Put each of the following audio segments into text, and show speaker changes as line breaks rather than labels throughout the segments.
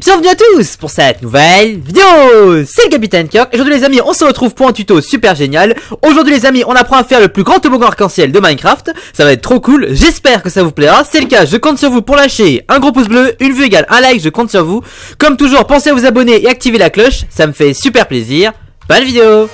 bienvenue à tous pour cette nouvelle vidéo C'est le Capitaine Kirk, aujourd'hui les amis on se retrouve pour un tuto super génial Aujourd'hui les amis on apprend à faire le plus grand toboggan arc-en-ciel de Minecraft Ça va être trop cool, j'espère que ça vous plaira C'est le cas, je compte sur vous pour lâcher un gros pouce bleu, une vue égale un like, je compte sur vous Comme toujours pensez à vous abonner et activer la cloche, ça me fait super plaisir Bonne vidéo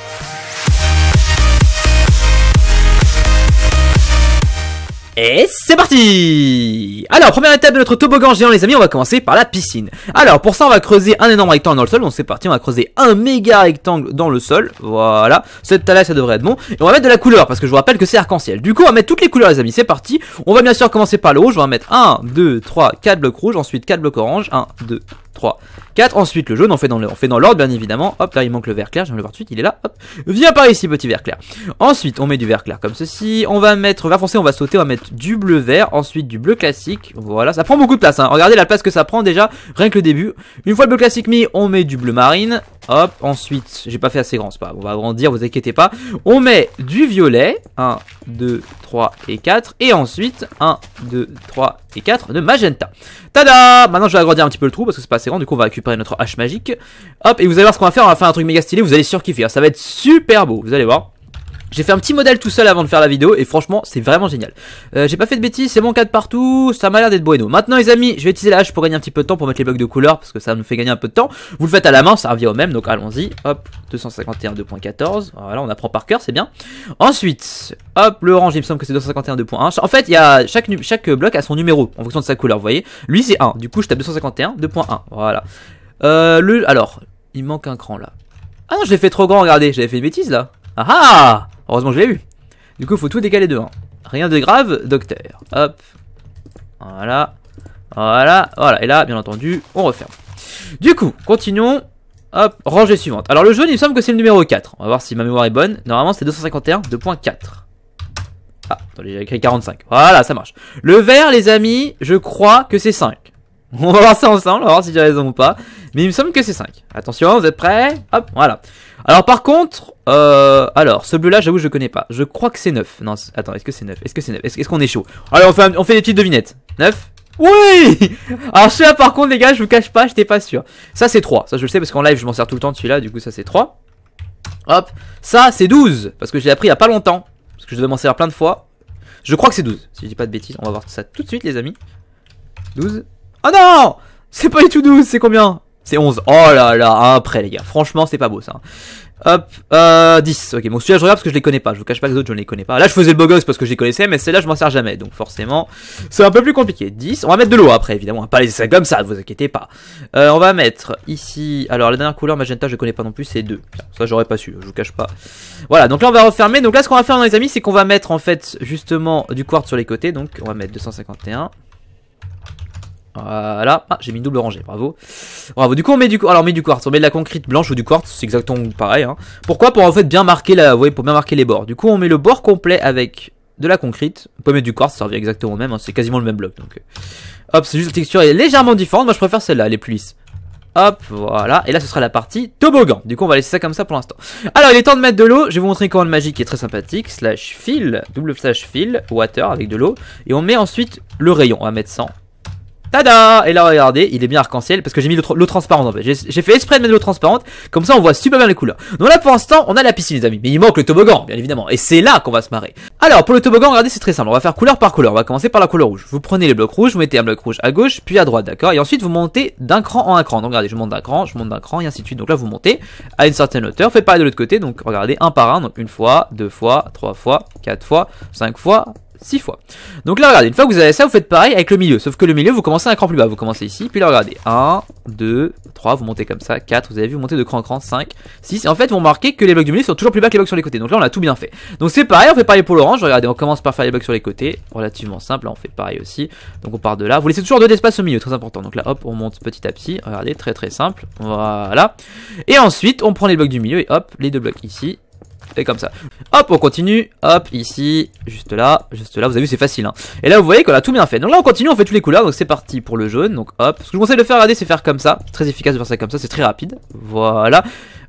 Et c'est parti Alors, première étape de notre toboggan géant les amis, on va commencer par la piscine. Alors, pour ça on va creuser un énorme rectangle dans le sol, donc c'est parti, on va creuser un méga rectangle dans le sol, voilà. Cette taille là ça devrait être bon. Et on va mettre de la couleur, parce que je vous rappelle que c'est arc-en-ciel. Du coup, on va mettre toutes les couleurs les amis, c'est parti. On va bien sûr commencer par le rouge, on va mettre 1, 2, 3, 4 blocs rouges, ensuite 4 blocs orange, 1, 2, 3, 4. Ensuite, le jaune, on fait dans l'ordre, bien évidemment. Hop, là, il manque le vert clair. Je viens le voir tout de suite. Il est là. Hop. Viens par ici, petit vert clair. Ensuite, on met du vert clair comme ceci. On va mettre va foncer on va sauter. On va mettre du bleu vert. Ensuite, du bleu classique. Voilà. Ça prend beaucoup de place. Hein. Regardez la place que ça prend déjà. Rien que le début. Une fois le bleu classique mis, on met du bleu marine. Hop, ensuite, j'ai pas fait assez grand, c'est pas on va agrandir, vous inquiétez pas. On met du violet, 1, 2, 3 et 4, et ensuite 1, 2, 3 et 4 de magenta. Tada Maintenant, je vais agrandir un petit peu le trou parce que c'est pas assez grand, du coup, on va récupérer notre hache magique. Hop, et vous allez voir ce qu'on va faire, on va faire un truc méga stylé, vous allez surkiffer, hein, ça va être super beau, vous allez voir. J'ai fait un petit modèle tout seul avant de faire la vidéo et franchement c'est vraiment génial. Euh, j'ai pas fait de bêtises, c'est mon de partout, ça m'a l'air d'être bueno. Maintenant les amis, je vais utiliser la hache pour gagner un petit peu de temps pour mettre les blocs de couleur parce que ça nous fait gagner un peu de temps. Vous le faites à la main, ça revient au même, donc allons-y. Hop, 251 2.14, voilà on apprend par cœur, c'est bien. Ensuite, hop, le orange il me semble que c'est 251 2.1. En fait, il y a chaque, chaque bloc a son numéro en fonction de sa couleur, vous voyez. Lui c'est 1, du coup je tape 251 2.1, voilà. Euh, le, alors, il manque un cran là. Ah non, je l'ai fait trop grand, regardez, j'avais fait une bêtise là. Ah ah Heureusement que je l'ai eu, Du coup, faut tout décaler de 1. Rien de grave, docteur. Hop. Voilà. Voilà. Voilà. Et là, bien entendu, on referme. Du coup, continuons. Hop, rangée suivante. Alors le jaune, il me semble que c'est le numéro 4. On va voir si ma mémoire est bonne. Normalement, c'est 251, 2.4. Ah, attendez, j'ai écrit 45. Voilà, ça marche. Le vert, les amis, je crois que c'est 5. On va voir ça ensemble, on va voir si j'ai raison ou pas. Mais il me semble que c'est 5. Attention, vous êtes prêts Hop, voilà. Alors par contre, euh, alors ce bleu-là, j'avoue, je connais pas. Je crois que c'est neuf. Non, attends, est-ce que c'est 9 Est-ce que c'est neuf Est-ce qu'on est chaud Allez, on fait, on fait des petites devinettes. 9 oui Alors celui-là par contre les gars je vous cache pas j'étais pas sûr Ça c'est 3 ça je le sais parce qu'en live je m'en sers tout le temps de celui-là du coup ça c'est 3 Hop ça c'est 12 parce que j'ai appris il y a pas longtemps Parce que je devais m'en servir plein de fois Je crois que c'est 12 si je dis pas de bêtises on va voir ça tout de suite les amis 12 Oh ah non C'est pas du tout 12 c'est combien c'est 11. Oh là là, après les gars. Franchement, c'est pas beau ça. Hop, euh, 10. Ok, bon, celui-là, je regarde parce que je les connais pas. Je vous cache pas que les autres, je ne les connais pas. Là, je faisais le bogus parce que je les connaissais, mais celle-là, je m'en sers jamais. Donc, forcément, c'est un peu plus compliqué. 10. On va mettre de l'eau après, évidemment. On pas laisser ça comme ça, ne vous inquiétez pas. Euh, on va mettre ici. Alors, la dernière couleur magenta, je ne connais pas non plus, c'est 2. Ça, j'aurais pas su. Je vous cache pas. Voilà. Donc là, on va refermer. Donc là, ce qu'on va faire, les amis, c'est qu'on va mettre, en fait, justement, du quartz sur les côtés. Donc, on va mettre 251. Voilà. Ah, j'ai mis une double rangée. Bravo. Bravo. Du coup, on met du, alors on met du quartz. On met de la concrete blanche ou du quartz. C'est exactement pareil. Hein. Pourquoi Pour en fait bien marquer la, vous voyez, pour bien marquer les bords. Du coup, on met le bord complet avec de la concrete. On peut mettre du quartz, ça revient exactement au même. Hein. C'est quasiment le même bloc. Donc, euh. hop, c'est juste la texture est légèrement différente. Moi, je préfère celle-là, elle est plus lisse. Hop, voilà. Et là, ce sera la partie toboggan. Du coup, on va laisser ça comme ça pour l'instant. Alors, il est temps de mettre de l'eau. Je vais vous montrer une commande magique qui est très sympathique. Slash fill, double slash fill, water avec de l'eau. Et on met ensuite le rayon. On va mettre 100. Tada Et là, regardez, il est bien arc-en-ciel parce que j'ai mis l'eau transparente en fait. J'ai fait exprès de mettre l'eau transparente, comme ça on voit super bien les couleurs. Donc là, pour l'instant, on a la piscine, les amis. Mais il manque le toboggan, bien évidemment. Et c'est là qu'on va se marrer. Alors, pour le toboggan, regardez, c'est très simple. On va faire couleur par couleur. On va commencer par la couleur rouge. Vous prenez les blocs rouges, vous mettez un bloc rouge à gauche, puis à droite, d'accord Et ensuite, vous montez d'un cran en un cran. Donc regardez, je monte d'un cran, je monte d'un cran, et ainsi de suite. Donc là, vous montez à une certaine hauteur. Faites pareil de l'autre côté. Donc regardez, un par un. Donc une fois, deux fois, trois fois, quatre fois, cinq fois, 6 fois. Donc là, regardez, une fois que vous avez ça, vous faites pareil avec le milieu. Sauf que le milieu, vous commencez un cran plus bas. Vous commencez ici, puis là, regardez. 1, 2, 3, vous montez comme ça. 4, vous avez vu, vous montez de cran en cran. 5, 6. Et en fait, vous remarquez que les blocs du milieu sont toujours plus bas que les blocs sur les côtés. Donc là, on a tout bien fait. Donc c'est pareil, on fait pareil pour l'orange. Regardez, on commence par faire les blocs sur les côtés. Relativement simple. Là, on fait pareil aussi. Donc on part de là. Vous laissez toujours deux espaces au milieu, très important. Donc là, hop, on monte petit à petit. Regardez, très très simple. Voilà. Et ensuite, on prend les blocs du milieu et hop, les deux blocs ici et comme ça. Hop, on continue. Hop, ici, juste là, juste là. Vous avez vu, c'est facile. Hein. Et là, vous voyez qu'on a tout bien fait. Donc là, on continue, on fait tous les couleurs. Donc c'est parti pour le jaune. Donc hop. Ce que je vous conseille de faire, regardez, c'est faire comme ça. Très efficace de faire ça comme ça. C'est très rapide. Voilà.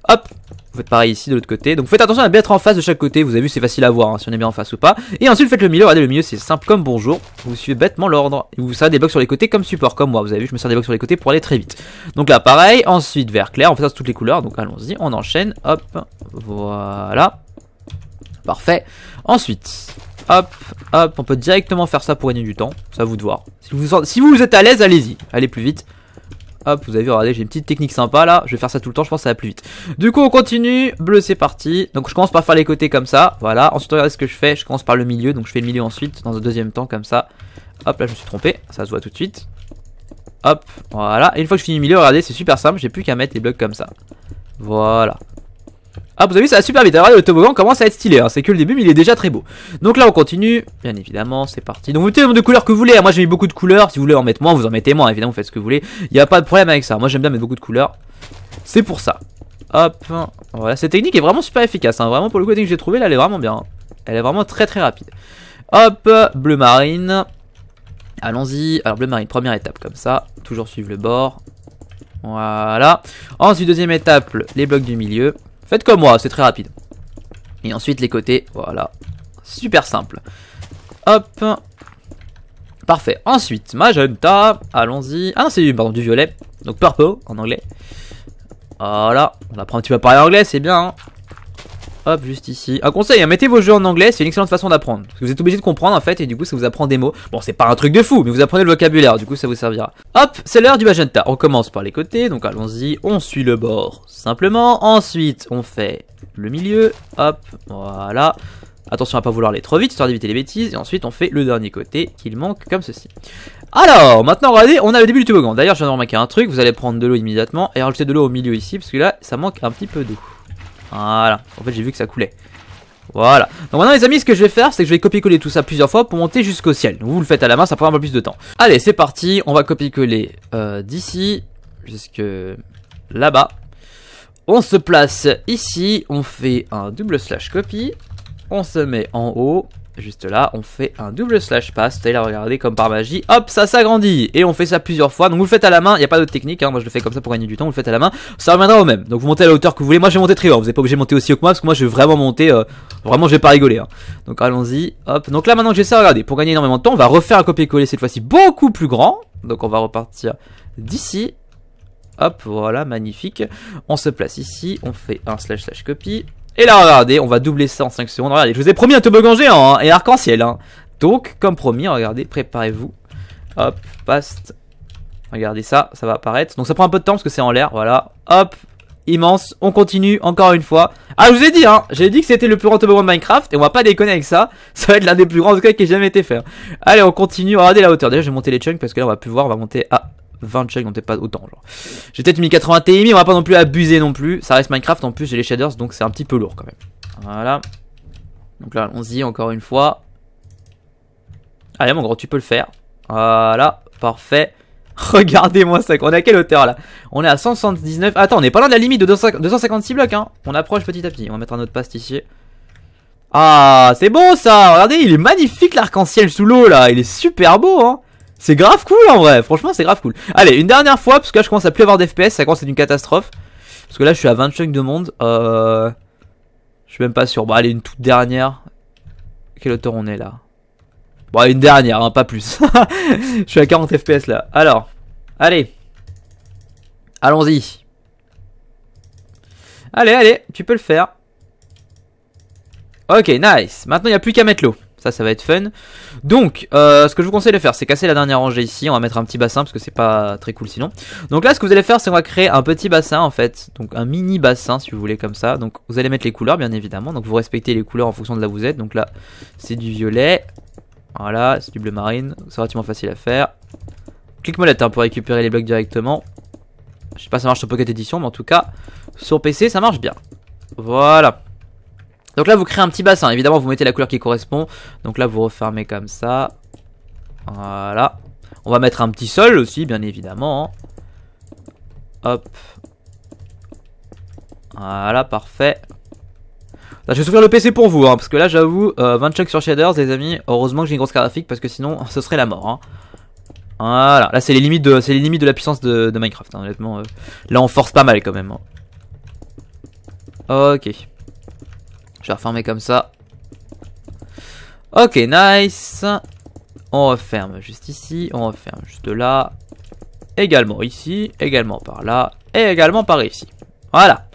Hop, vous faites pareil ici de l'autre côté. Donc faites attention à bien être en face de chaque côté. Vous avez vu, c'est facile à voir hein, si on est bien en face ou pas. Et ensuite, faites le milieu. Regardez, le milieu, c'est simple comme bonjour. Vous suivez bêtement l'ordre. et Vous serez des blocs sur les côtés comme support, comme moi. Vous avez vu, je me sers des blocs sur les côtés pour aller très vite. Donc là, pareil. Ensuite, vert clair. On fait ça sur toutes les couleurs. Donc allons-y. On enchaîne. Hop. Voilà. Parfait. Ensuite, Hop, hop, on peut directement faire ça pour gagner du temps, ça vous de voir. Si vous, si vous êtes à l'aise, allez-y, allez plus vite. Hop, vous avez vu, regardez, j'ai une petite technique sympa là. Je vais faire ça tout le temps, je pense que ça va plus vite. Du coup, on continue. Bleu, c'est parti. Donc, je commence par faire les côtés comme ça. Voilà. Ensuite, regardez ce que je fais. Je commence par le milieu. Donc, je fais le milieu ensuite, dans un deuxième temps, comme ça. Hop, là, je me suis trompé. Ça se voit tout de suite. Hop, voilà. Et une fois que je finis le milieu, regardez, c'est super simple. J'ai plus qu'à mettre les blocs comme ça. Voilà. Ah, vous avez vu, ça va super vite. Alors, le toboggan commence à être stylé. Hein. C'est que le début, mais il est déjà très beau. Donc là, on continue. Bien évidemment, c'est parti. Donc, vous mettez le nombre de couleurs que vous voulez. Hein. Moi, j'ai mis beaucoup de couleurs. Si vous voulez en mettre moins, vous en mettez moins. Évidemment, vous faites ce que vous voulez. Il n'y a pas de problème avec ça. Moi, j'aime bien mettre beaucoup de couleurs. C'est pour ça. Hop. Voilà, cette technique est vraiment super efficace. Hein. Vraiment, pour le côté que j'ai trouvé, là, elle est vraiment bien. Elle est vraiment très, très rapide. Hop, bleu marine. Allons-y. Alors, bleu marine, première étape comme ça. Toujours suivre le bord. Voilà. Ensuite, deuxième étape, les blocs du milieu. Faites comme moi, c'est très rapide. Et ensuite les côtés, voilà. Super simple. Hop. Parfait. Ensuite, magenta. Allons-y. Ah non, c'est du, pardon, du violet. Donc purple en anglais. Voilà. On apprend un petit peu à parler anglais, c'est bien. Hein Hop, juste ici. Un conseil, hein, mettez vos jeux en anglais, c'est une excellente façon d'apprendre. Parce que vous êtes obligé de comprendre en fait, et du coup ça vous apprend des mots. Bon, c'est pas un truc de fou, mais vous apprenez le vocabulaire, du coup ça vous servira. Hop, c'est l'heure du magenta. On commence par les côtés, donc allons-y, on suit le bord. Simplement, ensuite on fait le milieu, hop, voilà. Attention à pas vouloir aller trop vite, histoire d'éviter les bêtises. Et ensuite, on fait le dernier côté qu'il manque comme ceci. Alors, maintenant, regardez, on a le début du toboggan. D'ailleurs, je viens de remarquer un truc. Vous allez prendre de l'eau immédiatement et rajouter de l'eau au milieu ici, parce que là, ça manque un petit peu d'eau. Voilà. En fait, j'ai vu que ça coulait. Voilà. Donc maintenant les amis, ce que je vais faire, c'est que je vais copier-coller tout ça plusieurs fois pour monter jusqu'au ciel. vous le faites à la main, ça prend un peu plus de temps. Allez, c'est parti. On va copier-coller euh, d'ici jusque là-bas. On se place ici, on fait un double slash copy, on se met en haut, juste là, on fait un double slash pass, et là regardez comme par magie, hop, ça s'agrandit, et on fait ça plusieurs fois, donc vous le faites à la main, il n'y a pas d'autre technique, hein. moi je le fais comme ça pour gagner du temps, vous le faites à la main, ça reviendra au même, donc vous montez à la hauteur que vous voulez, moi je vais monter très haut, hein. vous n'êtes pas obligé de monter aussi haut que moi, parce que moi je vais vraiment monter, euh, vraiment je vais pas rigoler, hein. donc allons-y, hop, donc là maintenant que j'ai ça, regardez, pour gagner énormément de temps, on va refaire un copier-coller cette fois-ci beaucoup plus grand, donc on va repartir d'ici, hop, voilà, magnifique, on se place ici, on fait un slash slash copy, et là, regardez, on va doubler ça en 5 secondes. Regardez, je vous ai promis un toboggan géant hein, et arc-en-ciel. Hein. Donc, comme promis, regardez, préparez-vous. Hop, paste. Regardez ça, ça va apparaître. Donc ça prend un peu de temps parce que c'est en l'air, voilà. Hop, immense. On continue encore une fois. Ah, je vous ai dit, hein, j'ai dit que c'était le plus grand toboggan de Minecraft et on va pas déconner avec ça. Ça va être l'un des plus grands en tout cas qui jamais été fait. Hein. Allez, on continue. Regardez la hauteur. Déjà, je vais monter les chunks parce que là, on va plus voir. On va monter à 20 dont t'es pas autant genre. J'ai peut-être mis 80 TMI, on va pas non plus abuser non plus. Ça reste Minecraft en plus j'ai les shaders donc c'est un petit peu lourd quand même. Voilà. Donc là on y encore une fois. Allez mon gros tu peux le faire. Voilà, parfait. Regardez-moi ça, on est à quelle hauteur là On est à 179, attends on est pas loin de la limite de 256 blocs hein On approche petit à petit, on va mettre un autre ici. Ah c'est beau ça, regardez il est magnifique l'arc-en-ciel sous l'eau là, il est super beau hein c'est grave cool en vrai, franchement c'est grave cool. Allez, une dernière fois, parce que là je commence à plus avoir d'FPS, ça commence à être une catastrophe. Parce que là je suis à 25 de monde. Euh, je suis même pas sûr. Bon bah, allez, une toute dernière. Quelle hauteur on est là Bon, une dernière, hein, pas plus. je suis à 40 FPS là. Alors, allez. Allons-y. Allez, allez, tu peux le faire. Ok, nice. Maintenant, il n'y a plus qu'à mettre l'eau. Ça, ça va être fun. Donc, euh, ce que je vous conseille de faire, c'est casser la dernière rangée ici. On va mettre un petit bassin parce que c'est pas très cool sinon. Donc là, ce que vous allez faire, c'est qu'on va créer un petit bassin en fait. Donc un mini bassin si vous voulez comme ça. Donc vous allez mettre les couleurs bien évidemment. Donc vous respectez les couleurs en fonction de là où vous êtes. Donc là, c'est du violet. Voilà, c'est du bleu marine. C'est relativement facile à faire. Clic molette hein, pour récupérer les blocs directement. Je sais pas si ça marche sur Pocket Edition, mais en tout cas, sur PC, ça marche bien. Voilà. Donc là vous créez un petit bassin, évidemment vous mettez la couleur qui correspond. Donc là vous refermez comme ça. Voilà. On va mettre un petit sol aussi bien évidemment. Hein. Hop. Voilà, parfait. Là, je vais souffrir le PC pour vous, hein, parce que là j'avoue, 20 euh, chunks sur shaders les amis, heureusement que j'ai une grosse carte graphique parce que sinon ce serait la mort. Hein. Voilà, là c'est les limites de les limites de la puissance de, Minecraft, honnêtement. Euh. là on force pas mal quand même. Ok. Je vais refermer comme ça. Ok, nice. On referme juste ici, on referme juste là. Également ici, également par là, et également par ici. Voilà.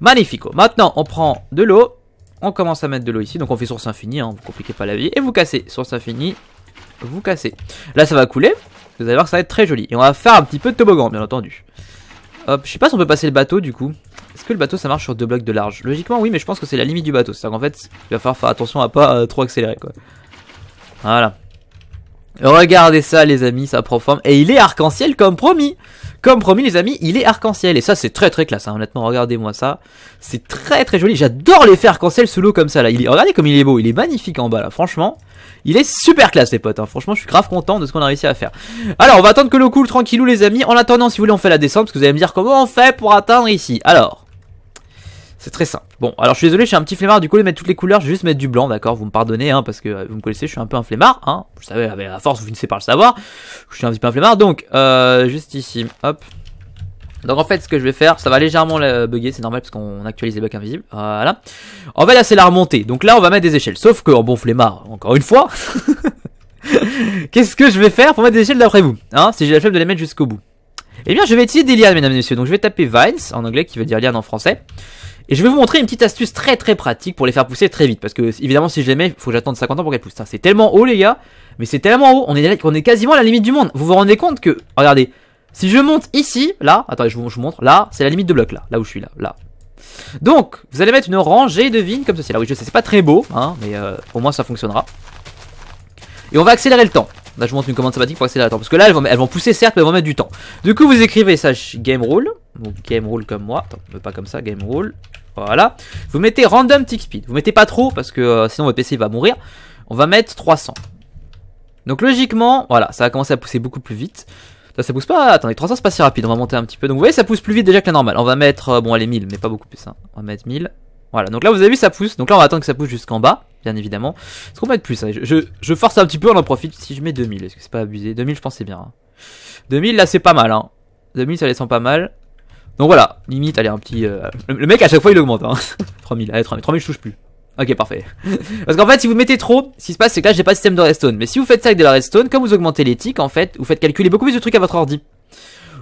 Magnifico. Maintenant, on prend de l'eau. On commence à mettre de l'eau ici. Donc on fait source infinie, hein, vous compliquez pas la vie. Et vous cassez. Source infinie, vous cassez. Là, ça va couler. Vous allez voir que ça va être très joli. Et on va faire un petit peu de toboggan, bien entendu. Hop, je sais pas si on peut passer le bateau, du coup. Est-ce que le bateau ça marche sur deux blocs de large Logiquement oui mais je pense que c'est la limite du bateau. C'est-à-dire qu'en fait il va falloir faire attention à pas euh, trop accélérer quoi. Voilà. Regardez ça les amis, ça prend forme. Et il est arc-en-ciel comme promis. Comme promis les amis, il est arc-en-ciel. Et ça c'est très très classe, hein. honnêtement, regardez-moi ça. C'est très très joli. J'adore les faire arc-en-ciel sous l'eau comme ça là. Regardez comme il est beau, il est magnifique en bas là, franchement. Il est super classe les potes, hein. franchement je suis grave content de ce qu'on a réussi à faire. Alors on va attendre que l'eau coule tranquillou les amis. En attendant si vous voulez on fait la descente parce que vous allez me dire comment on fait pour atteindre ici. Alors... C'est très simple. Bon, alors je suis désolé, je suis un petit flemmard, du coup, je mettre toutes les couleurs, je vais juste mettre du blanc, d'accord Vous me pardonnez, hein, parce que euh, vous me connaissez, je suis un peu un flemmard, hein. Vous savez, à force, vous finissez par le savoir. Je suis un petit peu un flemmard, donc, euh, juste ici, hop. Donc en fait ce que je vais faire, ça va légèrement bugger, c'est normal parce qu'on actualise les bugs invisibles, voilà. En fait là c'est la remontée, donc là on va mettre des échelles, sauf que en bon flemmard, encore une fois, qu'est-ce que je vais faire pour mettre des échelles d'après vous hein, Si j'ai la flemme de les mettre jusqu'au bout. Eh bien je vais utiliser des lianes mesdames et messieurs, donc je vais taper Vines en anglais qui veut dire liane en français. Et je vais vous montrer une petite astuce très très pratique pour les faire pousser très vite. Parce que évidemment si je les mets, il faut que j'attende 50 ans pour qu'elles poussent. C'est tellement haut les gars, mais c'est tellement haut, on est, quasiment à la limite du monde. Vous vous rendez compte que, regardez, si je monte ici, là, attendez je vous, je montre, là, c'est la limite de bloc là, là où je suis là, là. Donc, vous allez mettre une rangée de vignes comme ceci. Là oui je sais, c'est pas très beau, hein, mais au euh, moins ça fonctionnera. Et on va accélérer le temps. Là, bah, je monte une commande sympathique pour passer la temps. Parce que là, elles vont, vont pousser, certes, mais elles vont mettre du temps. Du coup, vous écrivez ça, game rule. Donc, game rule comme moi. Attends, pas comme ça, game rule. Voilà. Vous mettez random tick speed. Vous mettez pas trop, parce que euh, sinon votre PC va mourir. On va mettre 300. Donc, logiquement, voilà, ça va commencer à pousser beaucoup plus vite. Ça, pousse pas. Attendez, 300 c'est pas si rapide. On va monter un petit peu. Donc, vous voyez, ça pousse plus vite déjà que la normale. On va mettre, bon euh, bon, allez, 1000, mais pas beaucoup plus. Hein. On va mettre 1000. Voilà, donc là vous avez vu ça pousse, donc là on attend que ça pousse jusqu'en bas, bien évidemment. Est-ce qu'on peut être plus hein, je, force un petit peu, on en profite. Si je mets 2000, est-ce que c'est pas abusé 2000 je pense c'est bien. 2000 hein. là c'est pas mal, hein. 2000 ça les sent pas mal. Donc voilà, limite, allez un petit... Euh, le mec à chaque fois il augmente, hein. 3000, allez 3000, 3000 je touche plus. Ok parfait. Parce qu'en fait si vous mettez trop, ce qui se passe c'est que là j'ai pas de système de redstone. Mais si vous faites ça avec de la redstone, comme vous augmentez les en fait, vous faites calculer beaucoup plus de trucs à votre ordi.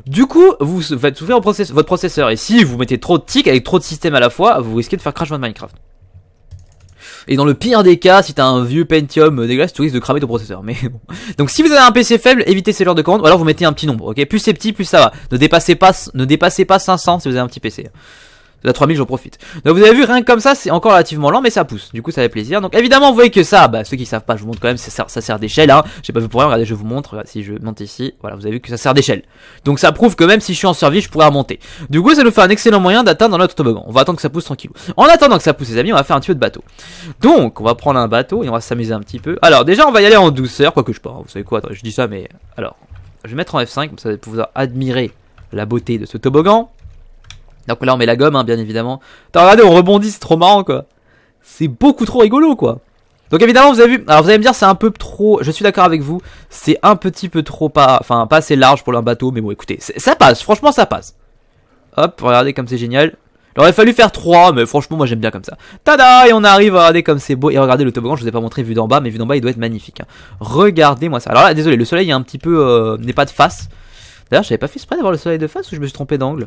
Du coup, vous faites souffrir votre processeur. Et si vous mettez trop de tics avec trop de systèmes à la fois, vous risquez de faire crash votre Minecraft. Et dans le pire des cas, si t'as un vieux Pentium euh, dégueulasse, tu risques de cramer ton processeur. Mais bon. Donc si vous avez un PC faible, évitez ces genres de commandes, ou alors vous mettez un petit nombre, ok Plus c'est petit, plus ça va. Ne dépassez pas, ne dépassez pas 500 si vous avez un petit PC. La 3000, j'en profite. Donc vous avez vu, rien que comme ça, c'est encore relativement lent, mais ça pousse. Du coup, ça fait plaisir. Donc évidemment, vous voyez que ça, bah, ceux qui savent pas, je vous montre quand même, ça sert, ça sert d'échelle. Hein. J'ai pas vu pour rien, regardez, je vous montre. si je monte ici, voilà, vous avez vu que ça sert d'échelle. Donc ça prouve que même si je suis en survie, je pourrais remonter. Du coup, ça nous fait un excellent moyen d'atteindre notre toboggan. On va attendre que ça pousse tranquillou. En attendant que ça pousse, les amis, on va faire un petit peu de bateau. Donc, on va prendre un bateau et on va s'amuser un petit peu. Alors déjà, on va y aller en douceur, quoi que je parle Vous savez quoi, je dis ça, mais alors, je vais mettre en F5, comme ça vous pouvoir admirer la beauté de ce toboggan. Donc là on met la gomme hein, bien évidemment. Attends, regardez, on rebondit, c'est trop marrant quoi. C'est beaucoup trop rigolo quoi. Donc évidemment vous avez vu, alors vous allez me dire c'est un peu trop, je suis d'accord avec vous, c'est un petit peu trop pas, enfin pas assez large pour un bateau, mais bon écoutez, ça passe, franchement ça passe. Hop, regardez comme c'est génial. Il aurait fallu faire 3, mais franchement moi j'aime bien comme ça. Tada Et on arrive, regardez comme c'est beau, et regardez le toboggan, je vous ai pas montré vu d'en bas, mais vu d'en bas il doit être magnifique. Hein. Regardez-moi ça. Alors là désolé, le soleil est un petit peu, euh, n'est pas de face. D'ailleurs j'avais pas fait exprès d'avoir le soleil de face ou je me suis trompé d'angle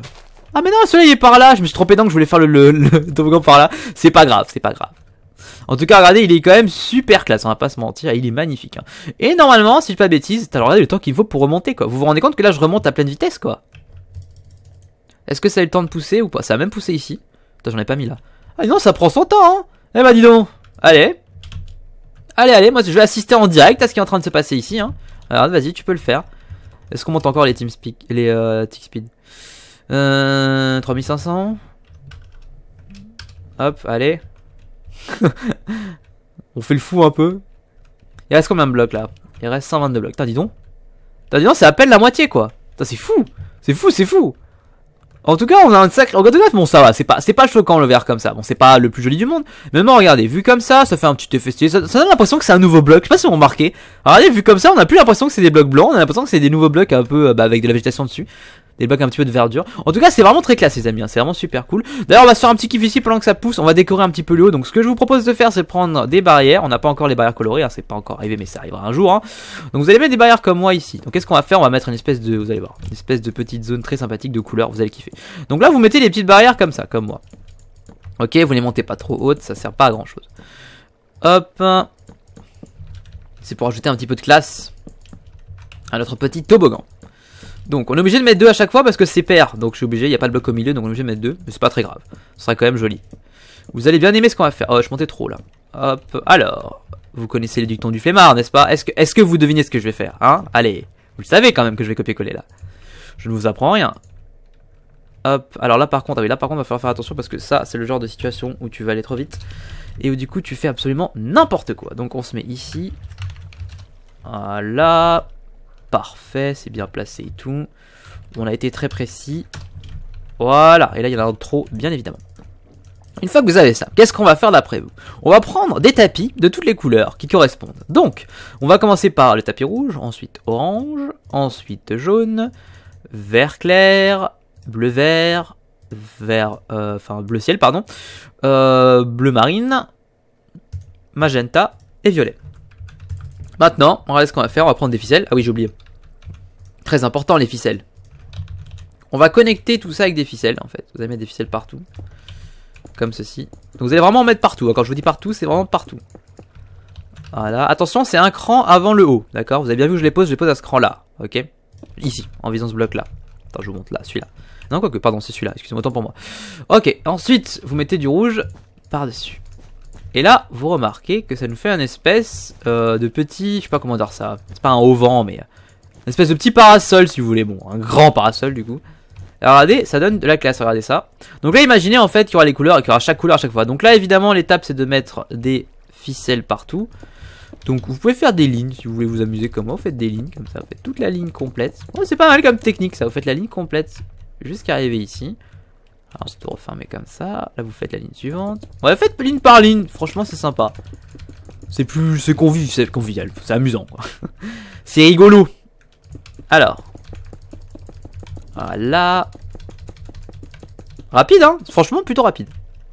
ah mais non, celui-là il est par là. Je me suis trompé donc je voulais faire le, toboggan par là. C'est pas grave, c'est pas grave. En tout cas, regardez, il est quand même super classe, on va pas se mentir, il est magnifique. Hein. Et normalement, si je pas de bêtises, alors regardez le temps qu'il faut pour remonter, quoi. Vous vous rendez compte que là, je remonte à pleine vitesse, quoi. Est-ce que ça a eu le temps de pousser ou pas Ça a même poussé ici. Putain, j'en ai pas mis là. Ah non, ça prend son temps, hein Eh bah dis donc Allez Allez, allez, moi je vais assister en direct à ce qui est en train de se passer ici, hein. Alors, vas-y, tu peux le faire. Est-ce qu'on monte encore les team les euh, speed euh, 3500. Hop, allez. On fait le fou un peu. Il reste combien de blocs là Il reste 122 blocs. T'as dis donc. T'as dis donc, c'est à peine la moitié quoi. C'est fou. C'est fou, c'est fou. En tout cas, on a un sacré. Regardez, bon, ça va, c'est pas, c'est pas choquant le verre comme ça. Bon, c'est pas le plus joli du monde. Mais non regardez, vu comme ça, ça fait un petit effet Ça, donne l'impression que c'est un nouveau bloc. Je sais pas si vous remarquez. Regardez, vu comme ça, on a plus l'impression que c'est des blocs blancs. On a l'impression que c'est des nouveaux blocs un peu euh, bah, avec de la végétation dessus des blocs un petit peu de verdure. En tout cas, c'est vraiment très classe, les amis. Hein. C'est vraiment super cool. D'ailleurs, on va se faire un petit kiff ici pendant que ça pousse. On va décorer un petit peu le haut. Donc, ce que je vous propose de faire, c'est prendre des barrières. On n'a pas encore les barrières colorées. Hein, c'est pas encore arrivé, mais ça arrivera un jour. Hein. Donc, vous allez mettre des barrières comme moi ici. Donc, qu'est-ce qu'on va faire On va mettre une espèce de, vous allez voir, une espèce de petite zone très sympathique de couleur. Vous allez kiffer. Donc là, vous mettez des petites barrières comme ça, comme moi. Ok, vous les montez pas trop hautes. Ça sert pas à grand chose. Hop. C'est pour ajouter un petit peu de classe à notre petit toboggan. Donc on est obligé de mettre deux à chaque fois parce que c'est pair. Donc je suis obligé, il n'y a pas de bloc au milieu, donc on est obligé de mettre deux. Mais c'est pas très grave. Ce serait quand même joli. Vous allez bien aimer ce qu'on va faire. Oh, je montais trop là. Hop, alors. Vous connaissez les dictons du flemmard, n'est-ce pas Est-ce que, est que vous devinez ce que je vais faire Hein Allez. Vous le savez quand même que je vais copier-coller là. Je ne vous apprends rien. Hop, alors là par contre, ah oui, là par contre, il va falloir faire attention parce que ça, c'est le genre de situation où tu vas aller trop vite et où du coup tu fais absolument n'importe quoi. Donc on se met ici. Voilà. Parfait, c'est bien placé et tout. On a été très précis. Voilà, et là il y en a un trop, bien évidemment. Une fois que vous avez ça, qu'est-ce qu'on va faire d'après vous On va prendre des tapis de toutes les couleurs qui correspondent. Donc, on va commencer par le tapis rouge, ensuite orange, ensuite jaune, vert clair, bleu vert, vert, euh, enfin bleu ciel, pardon, euh, bleu marine, magenta et violet. Maintenant, on voir ce qu'on va faire, on va prendre des ficelles. Ah oui, j'ai oublié. Très important les ficelles. On va connecter tout ça avec des ficelles en fait. Vous allez mettre des ficelles partout. Comme ceci. Donc vous allez vraiment en mettre partout. Quand je vous dis partout, c'est vraiment partout. Voilà. Attention, c'est un cran avant le haut. D'accord Vous avez bien vu que je les pose, je les pose à ce cran là. Ok Ici, en visant ce bloc là. Attends, je vous montre là, celui-là. Non, quoique, pardon, c'est celui-là. Excusez-moi, autant pour moi. Ok, ensuite, vous mettez du rouge par-dessus. Et là, vous remarquez que ça nous fait un espèce euh, de petit, je sais pas comment dire ça, c'est pas un vent, mais une espèce de petit parasol si vous voulez, bon, un grand parasol du coup. Alors regardez, ça donne de la classe, regardez ça. Donc là imaginez en fait qu'il y aura les couleurs et qu'il y aura chaque couleur à chaque fois. Donc là évidemment l'étape c'est de mettre des ficelles partout. Donc vous pouvez faire des lignes si vous voulez vous amuser comme moi, vous faites des lignes comme ça, vous faites toute la ligne complète. Oh, c'est pas mal comme technique ça, vous faites la ligne complète jusqu'à arriver ici. Alors c'est pour refermer comme ça, là vous faites la ligne suivante. Ouais faites ligne par ligne, franchement c'est sympa. C'est plus, c'est convivial, c'est convivial, c'est amusant C'est rigolo, alors. Voilà. Rapide, hein Franchement, plutôt rapide.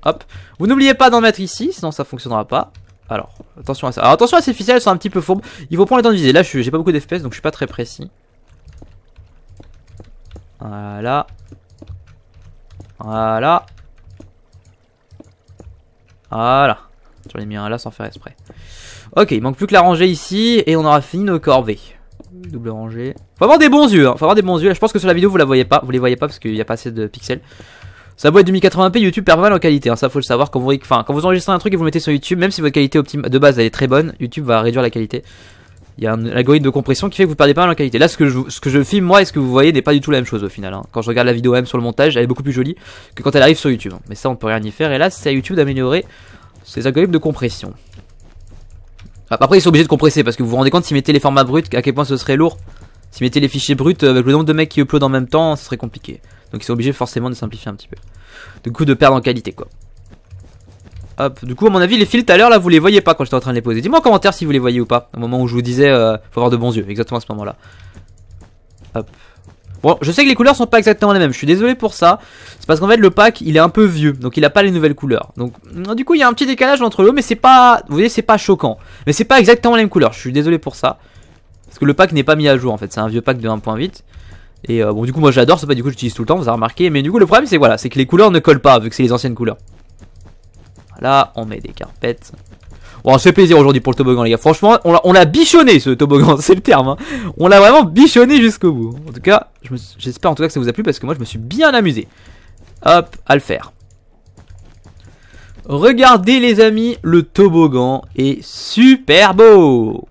Hop. Vous n'oubliez pas d'en mettre ici, sinon ça fonctionnera pas. Alors, attention à ça. Alors, attention à ces ficelles, elles sont un petit peu fourbes. Il faut prendre le temps de viser. Là, j'ai pas beaucoup d'FPS, donc je suis pas très précis. Voilà. Voilà. Voilà. J'en ai mis un là sans faire exprès. Ok, il manque plus que la ranger ici, et on aura fini nos corvées double rangée. Faut avoir des bons yeux, hein. faut avoir des bons yeux. je pense que sur la vidéo vous la voyez pas, vous les voyez pas parce qu'il n'y a pas assez de pixels. Ça boîte 2080p, YouTube perd mal en qualité, hein. ça faut le savoir. Quand vous, enfin, quand vous enregistrez un truc et vous le mettez sur YouTube, même si votre qualité de base elle est très bonne, YouTube va réduire la qualité. Il y a un algorithme de compression qui fait que vous perdez pas mal en qualité. Là, ce que je, ce que je filme moi et ce que vous voyez n'est pas du tout la même chose au final. Hein. Quand je regarde la vidéo même sur le montage, elle est beaucoup plus jolie que quand elle arrive sur YouTube. Hein. Mais ça, on peut rien y faire. Et là, c'est à YouTube d'améliorer ses algorithmes de compression. Après, ils sont obligés de compresser parce que vous vous rendez compte, si mettez les formats bruts, à quel point ce serait lourd. si mettez les fichiers bruts euh, avec le nombre de mecs qui uploadent en même temps, ce serait compliqué. Donc ils sont obligés forcément de simplifier un petit peu. Du coup, de perdre en qualité quoi. Hop. Du coup, à mon avis, les fils tout à l'heure là, vous les voyez pas quand j'étais en train de les poser. Dis-moi en commentaire si vous les voyez ou pas. Au moment où je vous disais, euh, faut avoir de bons yeux. Exactement à ce moment-là. Hop. Bon, je sais que les couleurs sont pas exactement les mêmes, je suis désolé pour ça. C'est parce qu'en fait, le pack, il est un peu vieux, donc il a pas les nouvelles couleurs. Donc, mm, du coup, il y a un petit décalage entre eux, mais c'est pas... Vous voyez, c'est pas choquant. Mais c'est pas exactement les mêmes couleurs, je suis désolé pour ça. Parce que le pack n'est pas mis à jour, en fait. C'est un vieux pack de 1.8. Et euh, bon, du coup, moi j'adore, c'est pas du coup j'utilise tout le temps, vous avez remarqué. Mais du coup, le problème, c'est voilà, c'est que les couleurs ne collent pas, vu que c'est les anciennes couleurs. Là, on met des carpettes on c'est plaisir aujourd'hui pour le toboggan, les gars. Franchement, on l'a bichonné ce toboggan, c'est le terme. Hein. On l'a vraiment bichonné jusqu'au bout. En tout cas, j'espère en tout cas que ça vous a plu parce que moi je me suis bien amusé. Hop, à le faire. Regardez les amis, le toboggan est super beau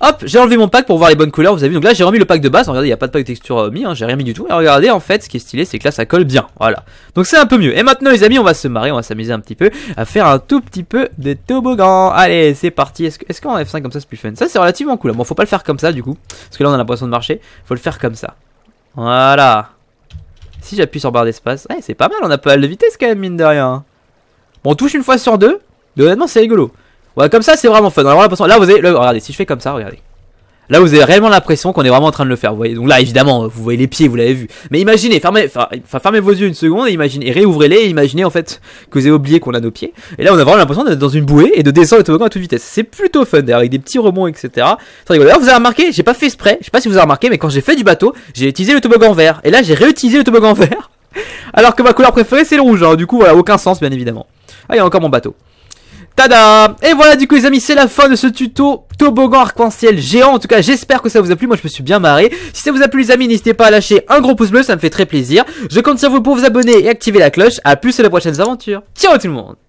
Hop, j'ai enlevé mon pack pour voir les bonnes couleurs, vous avez vu. Donc là, j'ai remis le pack de base. Regardez, il n'y a pas de pack de texture euh, mis, hein, j'ai rien mis du tout. Et regardez, en fait, ce qui est stylé, c'est que là, ça colle bien. Voilà. Donc c'est un peu mieux. Et maintenant, les amis, on va se marrer, on va s'amuser un petit peu à faire un tout petit peu de toboggan. Allez, c'est parti. Est-ce qu'en F5 comme ça, c'est plus fun Ça, c'est relativement cool. Hein. Bon, faut pas le faire comme ça, du coup. Parce que là, on a l'impression de marché, Faut le faire comme ça. Voilà. Si j'appuie sur barre d'espace, ouais, eh, c'est pas mal, on a pas mal de vitesse quand même, mine de rien. Bon, on touche une fois sur deux. Mais honnêtement, c'est rigolo comme ça, c'est vraiment fun. Alors là, vous avez, regardez, si je fais comme ça, regardez. Là, vous avez réellement l'impression qu'on est vraiment en train de le faire. Vous voyez, donc là, évidemment, vous voyez les pieds, vous l'avez vu. Mais imaginez, fermez, fermez vos yeux une seconde et imaginez, et réouvrez-les et imaginez en fait que vous avez oublié qu'on a nos pieds. Et là, on a vraiment l'impression d'être dans une bouée et de descendre le toboggan à toute vitesse. C'est plutôt fun d'ailleurs, avec des petits rebonds, etc. vous avez remarqué, j'ai pas fait spray, je sais pas si vous avez remarqué, mais quand j'ai fait du bateau, j'ai utilisé le toboggan vert. Et là, j'ai réutilisé le toboggan vert. Alors que ma couleur préférée, c'est le rouge. Hein. Du coup, voilà, aucun sens, bien évidemment. Ah, il y a encore mon bateau. Tada Et voilà du coup les amis, c'est la fin de ce tuto toboggan arc-en-ciel géant. En tout cas, j'espère que ça vous a plu. Moi, je me suis bien marré. Si ça vous a plu les amis, n'hésitez pas à lâcher un gros pouce bleu, ça me fait très plaisir. Je compte sur vous pour vous abonner et activer la cloche. À plus et la prochaine aventure. Ciao tout le monde